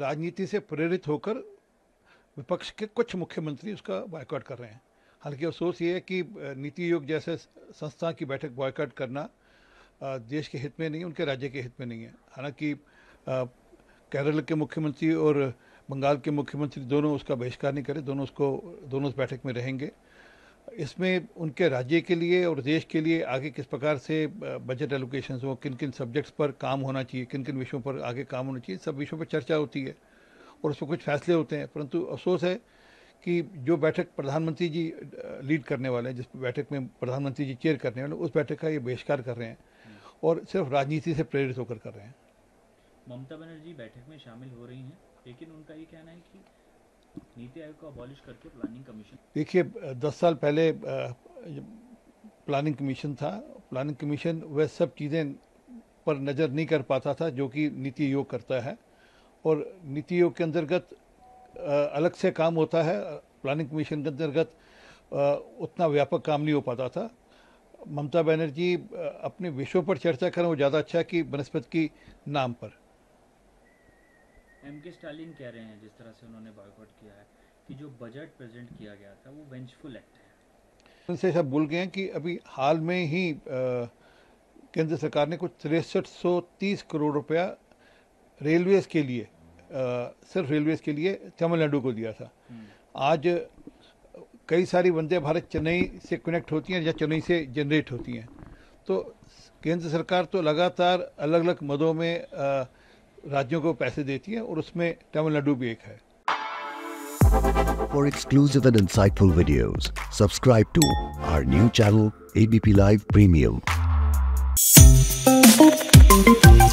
राजनीति से प्रेरित होकर विपक्ष के कुछ मुख्यमंत्री उसका बॉयकॉट कर रहे हैं हालांकि अफसोस ये है कि नीति आयोग जैसे संस्था की बैठक बॉयकॉट करना देश के हित में नहीं उनके राज्य के हित में नहीं है हालांकि केरल के मुख्यमंत्री और बंगाल के मुख्यमंत्री दोनों उसका बहिष्कार नहीं करे दोनों उसको दोनों उस बैठक में रहेंगे इसमें उनके राज्य के लिए और देश के लिए आगे किस प्रकार से बजट एलोकेशन हो किन किन सब्जेक्ट्स पर काम होना चाहिए किन किन विषयों पर आगे काम होना चाहिए सब विषयों पर चर्चा होती है और उसमें कुछ फैसले होते हैं परंतु अफसोस है कि जो बैठक प्रधानमंत्री जी लीड करने वाले हैं जिस बैठक में प्रधानमंत्री जी चेयर करने वाले उस बैठक का ये बहिष्कार कर रहे हैं हम्म। और सिर्फ राजनीति से प्रेरित होकर कर रहे हैं ममता बनर्जी बैठक में शामिल हो रही हैं लेकिन उनका ये कहना है कि देखिए दस साल पहले प्लानिंग कमीशन था प्लानिंग कमीशन वह सब चीज़ें पर नज़र नहीं कर पाता था जो कि नीति आयोग करता है और नीति आयोग के अंतर्गत अलग से काम होता है प्लानिंग कमीशन के अंतर्गत उतना व्यापक काम नहीं हो पाता था ममता बनर्जी अपने विषयों पर चर्चा करें वो ज़्यादा अच्छा है कि बनस्पत की नाम पर एम के स्टालिन कह रहे हैं जिस तरह से उन्होंने बॉयकॉट किया है कि जो बजट प्रेजेंट किया गया था वो वेंचफुल एक्ट है उनसे सब बोल गए हैं कि अभी हाल में ही केंद्र सरकार ने कुछ तिरसठ करोड़ रुपया रेलवेज के लिए आ, सिर्फ रेलवेज के लिए तमिलनाडु को दिया था हम्म। आज कई सारी वंदे भारत चेन्नई से कनेक्ट होती हैं या चेन्नई से जनरेट होती हैं तो केंद्र सरकार तो लगातार अलग अलग मदों में आ, राज्यों को पैसे देती है और उसमें तमिलनाडु भी एक है For exclusive and insightful videos, subscribe to our new channel ABP Live Premium.